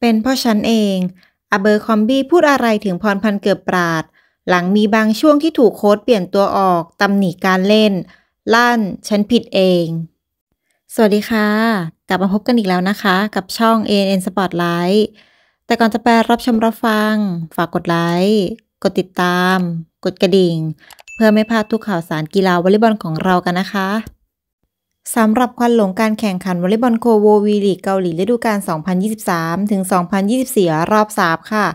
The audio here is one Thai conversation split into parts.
เป็นเพราะฉันเอง อเบอร์คอมบี้พูดอะไรถึงพรพันเกือบปราด หลังมีบางช่วงที่ถูกโค้ดเปลี่ยนตัวออก ตำหนิการเล่น ลั่น ฉันผิดเอง สวัสดีค่ะ กลับมาพบกันอีกแล้วนะคะ กับช่อง ANN Spotlight แต่ก่อนจะไปรับชมรับฟัง ฝากกดไลค์ กดติดตาม กดกระดิ่ง เพื่อไม่พลาดทุกข่าวสารกีฬาวอลเลย์บอลของเรากันนะคะสำหรับควันหลงการแข่งขันวอลเลย์บอลโคโว วีลีกเกาหลีฤดูกาล2023ถึง2024 รอบสาบค่ะ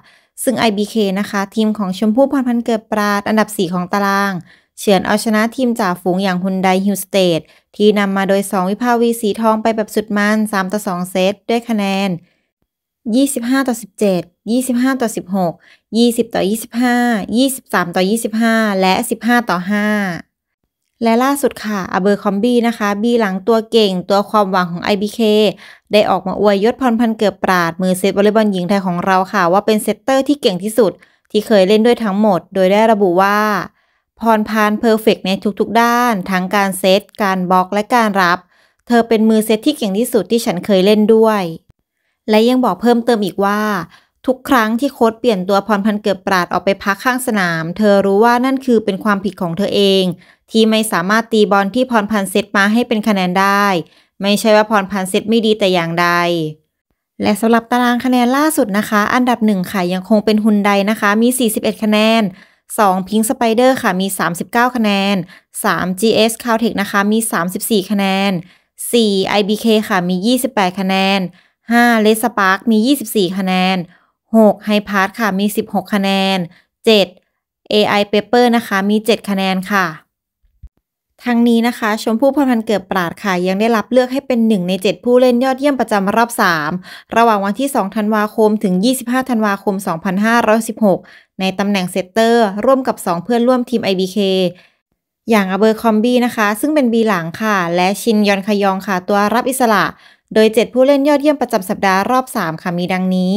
ซึ่ง IBK นะคะ ทีมของชมพู่พรพันเกิดปราดอันดับ4ของตาราง เฉือนเอาชนะทีมจ่าฝูงอย่างฮุนไดฮิลสเตทที่นำมาโดย 2 วิภาวีสีทองไปแบบสุดมัน3ต่อ2เซตด้วยคะแนน25ต่อ17 25ต่อ16 20ต่อ25 23ต่อ25 และ 15ต่อ5และล่าสุดค่ะ อเบอร์คอมบี้นะคะ บีหลังตัวเก่ง ตัวความหวังของ IBK ได้ออกมาอวยยศพรพันเกือบปราด มือเซตวอลเลย์บอลหญิงไทยของเราค่ะว่าเป็นเซตเตอร์ที่เก่งที่สุด ที่เคยเล่นด้วยทั้งหมด โดยได้ระบุว่า พรพันเพอร์เฟกในทุกๆด้านทั้งการเซต การบล็อกและการรับ เธอเป็นมือเซตที่เก่งที่สุดที่ฉันเคยเล่นด้วย และยังบอกเพิ่มเติมอีกว่าทุกครั้งที่โค้ดเปลี่ยนตัวพรพันเกิดปราดออกไปพักข้างสนาม เธอรู้ว่านั่นคือเป็นความผิดของเธอเอง ที่ไม่สามารถตีบอลที่พรพันเซตมาให้เป็นคะแนนได้ ไม่ใช่ว่าพรพันเซตไม่ดีแต่อย่างใด และสำหรับตารางคะแนนล่าสุดนะคะ อันดับหนึ่งค่ะยังคงเป็นฮุนไดนะคะมี 41 คะแนน2 p i สไปเดอร์ค่ะมี 39 คะแนน3 GS c a l t e c h นะคะมี34 คะแนน4 IBK ค่ะมี 28 คะแนน5 l e s Spark มี24 คะแนน6 h i p a ์ s ค่ะ มี 16 คะแนน 7 AI Paper นะคะมี 7 คะแนนค่ะ ทั้งนี้นะคะ ชมพู่พรพันเกิดปราดค่ะยังได้รับเลือกให้เป็น 1 ใน 7 ผู้เล่นยอดเยี่ยมประจำรอบ 3 ระหว่างวันที่ 2ธันวาคมถึง 25ธันวาคม 2516 ในตำแหน่งเซตเตอร์ร่วมกับ 2 เพื่อนร่วมทีม IBK อย่างอเบอร์คอมบี้นะคะ ซึ่งเป็นบีหลังค่ะ และชินยอนคยองค่ะตัวรับอิสระ โดย 7 ผู้เล่นยอดเยี่ยมประจำสัปดาห์รอบ 3 ค่ะมีดังนี้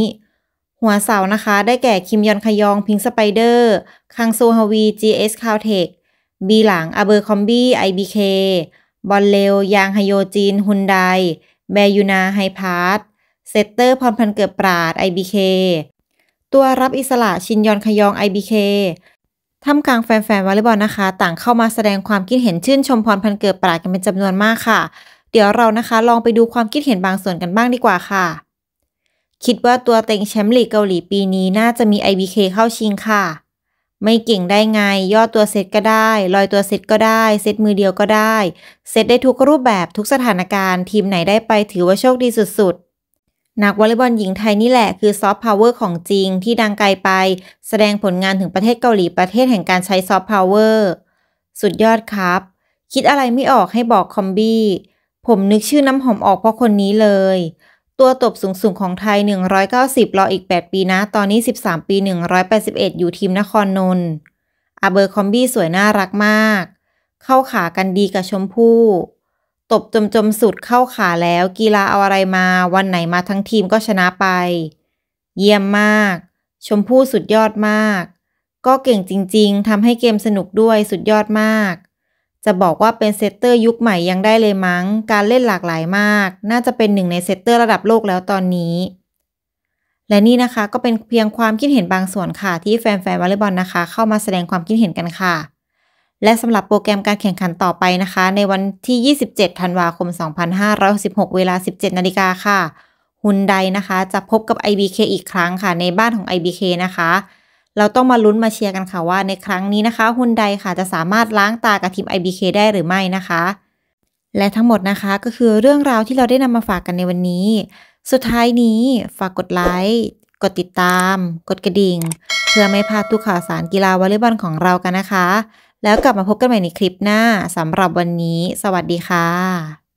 หัวเสานะคะ ได้แก่คิมยอนขยองพิงสไปเดอร์ คังซูฮาวี GS c a l t e c h บีหลังอเบอร์คอมบี้ IBK บอลเลวยางฮโยจีนฮุนไดแบยูนาไฮพาร์ทเซตเตอร์พรพันเกิดปราด IBK ตัวรับอิสระชินยอนขยอง IBK ท่ามกลางแฟนๆวอลเลย์บอลนะคะ ต่างเข้ามาแสดงความคิดเห็นชื่นชมพรพันเกิดปราดกันเป็นจำนวนมากค่ะ เดี๋ยวเรานะคะลองไปดูความคิดเห็นบางส่วนกันบ้างดีกว่าค่ะคิดว่าตัวเต็งแชมป์ลีกเกาหลีปีนี้น่าจะมี IBK เข้าชิงค่ะ ไม่เก่งได้ไง ย่อตัวเซตก็ได้ ลอยตัวเซตก็ได้ เซตมือเดียวก็ได้ เซตได้ทุกรูปแบบทุกสถานการณ์ ทีมไหนได้ไปถือว่าโชคดีสุดๆนักวอลเลย์บอลหญิงไทยนี่แหละคือซอฟต์พาวเวอร์ของจริงที่ดังไกลไป แสดงผลงานถึงประเทศเกาหลีประเทศแห่งการใช้ซอฟต์พาวเวอร์สุดยอดครับ คิดอะไรไม่ออกให้บอกคอมบี้ ผมนึกชื่อน้ำหอมออกเพราะคนนี้เลยตัวตบสูงสูงของไทย 190รออีก 8 ปีนะ ตอนนี้ 13 ปี 181 อยู่ทีมนครนนท์อาเบอร์คอมบี้สวยน่ารักมาก เข้าขากันดีกับชมพู่ตบจมจมสุดเข้าขาแล้วกีฬาเอาอะไรมาวันไหนมาทั้งทีมก็ชนะไป เยี่ยมมาก ชมพู่สุดยอดมาก ก็เก่งจริงๆทำให้เกมสนุกด้วยสุดยอดมากจะบอกว่าเป็นเซตเตอร์ยุคใหม่ยังได้เลยมั้ง การเล่นหลากหลายมาก น่าจะเป็นหนึ่งในเซตเตอร์ระดับโลกแล้วตอนนี้ และนี่นะคะก็เป็นเพียงความคิดเห็นบางส่วนค่ะ ที่แฟนๆวอลเลย์บอลนะคะ เข้ามาแสดงความคิดเห็นกันค่ะ และสำหรับโปรแกรมการแข่งขันต่อไปนะคะ ในวันที่ 27ธันวาคม 2566เวลา 17นาฬิกาค่ะฮุนไดนะคะ จะพบกับ IBK อีกครั้งค่ะ ในบ้านของ IBK นะคะเราต้องมาลุ้นมาเชียร์กันค่ะว่าในครั้งนี้นะคะฮุนไดค่ะจะสามารถล้างตากับทีม IBK ได้หรือไม่นะคะ และทั้งหมดนะคะก็คือเรื่องราวที่เราได้นำมาฝากกันในวันนี้ สุดท้ายนี้ฝากกดไลค์กดติดตาม กดกระดิ่ง เพื่อไม่พลาดทุกข่าวสารกีฬาวอลเลย์บอลของเรากันนะคะ แล้วกลับมาพบกันใหม่ในคลิปหน้าสำหรับวันนี้ สวัสดีค่ะ